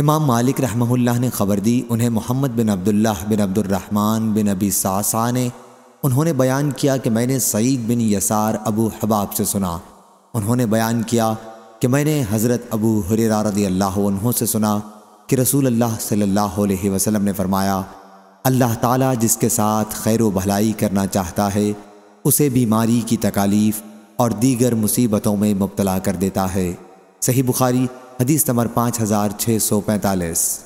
इमाम मालिक रहमहुल्लाह ने ख़बर दी उन्हें मोहम्मद बिन अब्दुल्लाह बिन अब्दुलरहमान बिन अबी सासा ने उन्होंने बयान किया कि मैंने सईद बिन यसार अबू हबाब से सुना उन्होंने बयान किया कि मैंने हज़रत अबू हुररा अल्लाह से सुना कि रसूल अल्लाह सल्लल्लाहु अलैहि वसल्लम ने फरमाया अल्लाह ताला जिसके साथ खैर भलाई करना चाहता है उसे बीमारी की तकालीफ़ और दीगर मुसीबतों में मुबतला कर देता है सही बुखारी हदीस नंबर पाँच हज़ार छः सौ पैंतालीस